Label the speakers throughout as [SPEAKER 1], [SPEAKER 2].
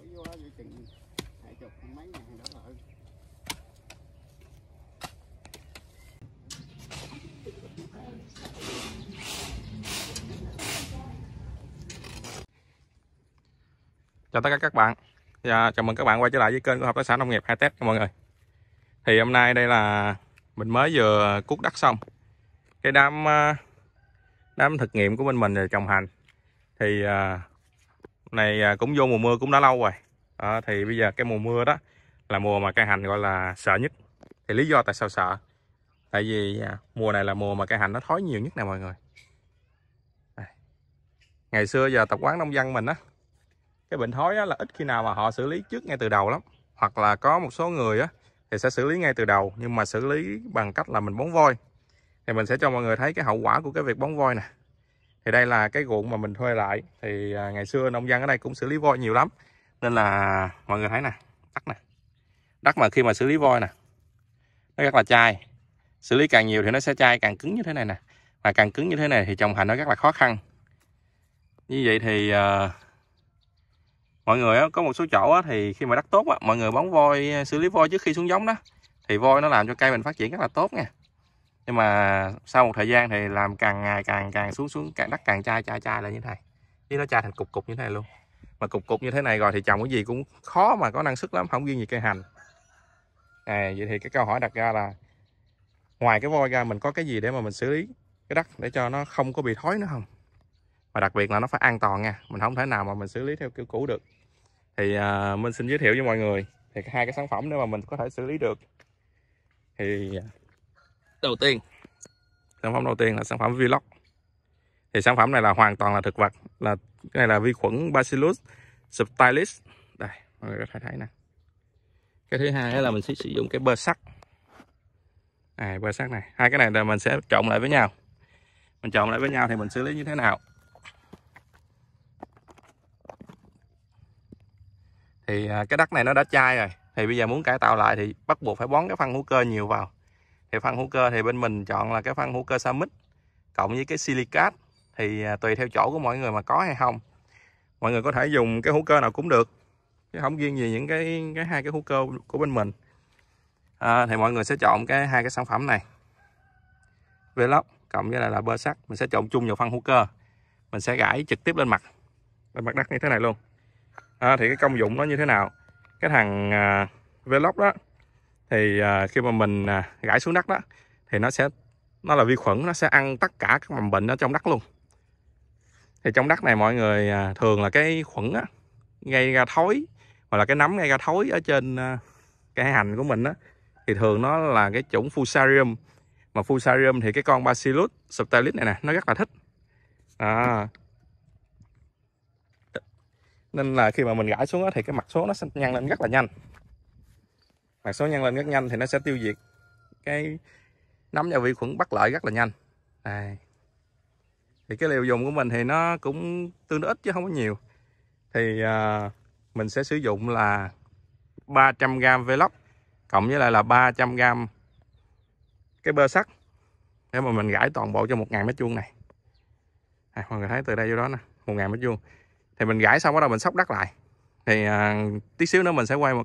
[SPEAKER 1] đổi vô đó chỉ chừng hai chục mấy ngàn đỡ hơn chào tất cả các bạn và dạ, chào mừng các bạn quay trở lại với kênh của hợp tác xã nông nghiệp hai test mọi người thì hôm nay đây là mình mới vừa cút đất xong cái đám ờ, đám thực nghiệm của bên mình là trồng hành thì ờ, này à, cũng vô mùa mưa cũng đã lâu rồi à, thì bây giờ cái mùa mưa đó là mùa mà cây hành gọi là sợ nhất thì lý do tại sao sợ tại vì à, mùa này là mùa mà cây hành nó thói nhiều nhất nè mọi người ngày xưa giờ tập quán nông dân mình á cái bệnh thói á, là ít khi nào mà họ xử lý trước ngay từ đầu lắm hoặc là có một số người á thì sẽ xử lý ngay từ đầu nhưng mà xử lý bằng cách là mình bón voi thì mình sẽ cho mọi người thấy cái hậu quả của cái việc bón voi nè thì đây là cái ruộng mà mình thuê lại thì à, ngày xưa nông dân ở đây cũng xử lý voi nhiều lắm nên là mọi người thấy nè đất nè đất mà khi mà xử lý voi nè nó rất là chai xử lý càng nhiều thì nó sẽ chai càng cứng như thế này nè mà càng cứng như thế này thì trồng hành nó rất là khó khăn như vậy thì uh, mọi người có một số chỗ thì khi mà đất tốt mọi người bón voi à, xử lý voi trước khi xuống giống đó thì voi nó làm cho cây mình phát triển rất là tốt nha nhưng mà sau một thời gian thì làm càng ngày càng càng xuống xuống càng đất càng chai chai chai là như thế này nó chai thành cục cục như thế này luôn mà cục cục như thế này rồi thì trồng cái gì cũng khó mà có năng suất lắm không riêng gì cây hành à, vậy thì cái câu hỏi đặt ra là ngoài cái voi ra mình có cái gì để mà mình xử lý cái đất để cho nó không có bị thối nữa không và đặc biệt là nó phải an toàn nha mình không thể nào mà mình xử lý theo kiểu cũ được thì uh, à, mình xin giới thiệu với mọi người thì hai cái sản phẩm để mà mình có thể xử lý được thì à, đầu tiên sản phẩm đầu tiên là sản phẩm Vlog thì sản phẩm này là hoàn toàn là thực vật là cái này là vi khuẩn Bacillus subtilis đây mọi người có thể thấy nè cái thứ hai là mình sẽ sử dụng cái bơ sắt này bơ sắt này hai cái này là mình sẽ trộn lại với nhau mình trộn lại với nhau thì mình xử lý như thế nào thì à, cái đất này nó đã chai rồi thì bây giờ muốn cải tạo lại thì bắt buộc phải bón cái phân hữu cơ nhiều vào thì phân hữu cơ thì bên mình chọn là cái phân hữu cơ Samic cộng với cái silicat thì à, tùy theo chỗ của mọi người mà có hay không mọi người có thể dùng cái hữu cơ nào cũng được chứ không riêng gì những cái cái hai cái hữu cơ của bên mình à, thì mọi người sẽ chọn cái hai cái sản phẩm này Velox cộng với lại là bơ sắt mình sẽ trộn chung vào phân hữu cơ mình sẽ gãi trực tiếp lên mặt lên mặt đất như thế này luôn à, thì cái công dụng nó như thế nào cái thằng à, Velox đó thì à, khi mà mình à, gãi xuống đất đó thì nó sẽ nó là vi khuẩn nó sẽ ăn tất cả các mầm bệnh ở trong đất luôn thì trong đất này mọi người à, thường là cái khuẩn á, gây ra thối hoặc là cái nấm gây ra thối ở trên cái hành của mình á, thì thường nó là cái chủng fusarium mà fusarium thì cái con bacillus subtilis này nè nó rất là thích à. nên là khi mà mình gãi xuống đó thì cái mặt số nó sẽ nhăn lên rất là nhanh mã số nhân lên rất nhanh thì nó sẽ tiêu diệt cái nấm và vi khuẩn bắt lợi rất là nhanh à. thì cái liều dùng của mình thì nó cũng tương đối ít chứ không có nhiều thì à, mình sẽ sử dụng là 300g Velox cộng với lại là 300g cái bơ sắt để mà mình gãi toàn bộ cho 1 ngàn mét vuông này à, mọi người thấy từ đây vô đó nè 1 ngàn mét vuông thì mình gãi xong bắt đầu mình sóc đất lại thì à, tí xíu nữa mình sẽ quay một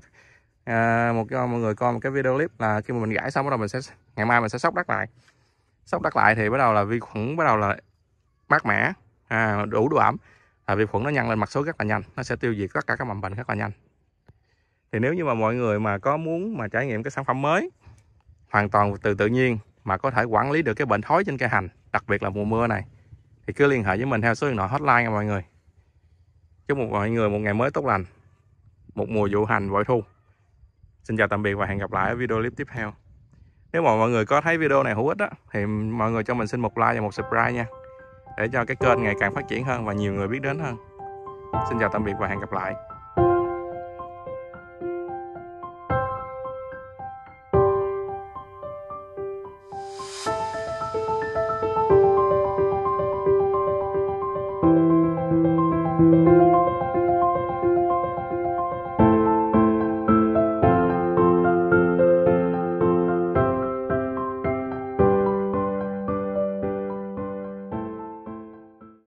[SPEAKER 1] à, một cho mọi người coi một cái video clip là khi mà mình gãi xong bắt đầu mình sẽ ngày mai mình sẽ sóc đất lại sóc đất lại thì bắt đầu là vi khuẩn bắt đầu là mát mẻ à, đủ độ ẩm là vi khuẩn nó nhân lên mặt số rất là nhanh nó sẽ tiêu diệt tất cả các mầm bệnh rất là nhanh thì nếu như mà mọi người mà có muốn mà trải nghiệm cái sản phẩm mới hoàn toàn từ tự nhiên mà có thể quản lý được cái bệnh thối trên cây hành đặc biệt là mùa mưa này thì cứ liên hệ với mình theo số điện thoại hotline nha mọi người chúc một mọi người một ngày mới tốt lành một mùa vụ hành vội thu Xin chào tạm biệt và hẹn gặp lại ở video clip tiếp theo. Nếu mà mọi người có thấy video này hữu ích á, thì mọi người cho mình xin một like và một subscribe nha. Để cho cái kênh ngày càng phát triển hơn và nhiều người biết đến hơn. Xin chào tạm biệt và hẹn gặp lại.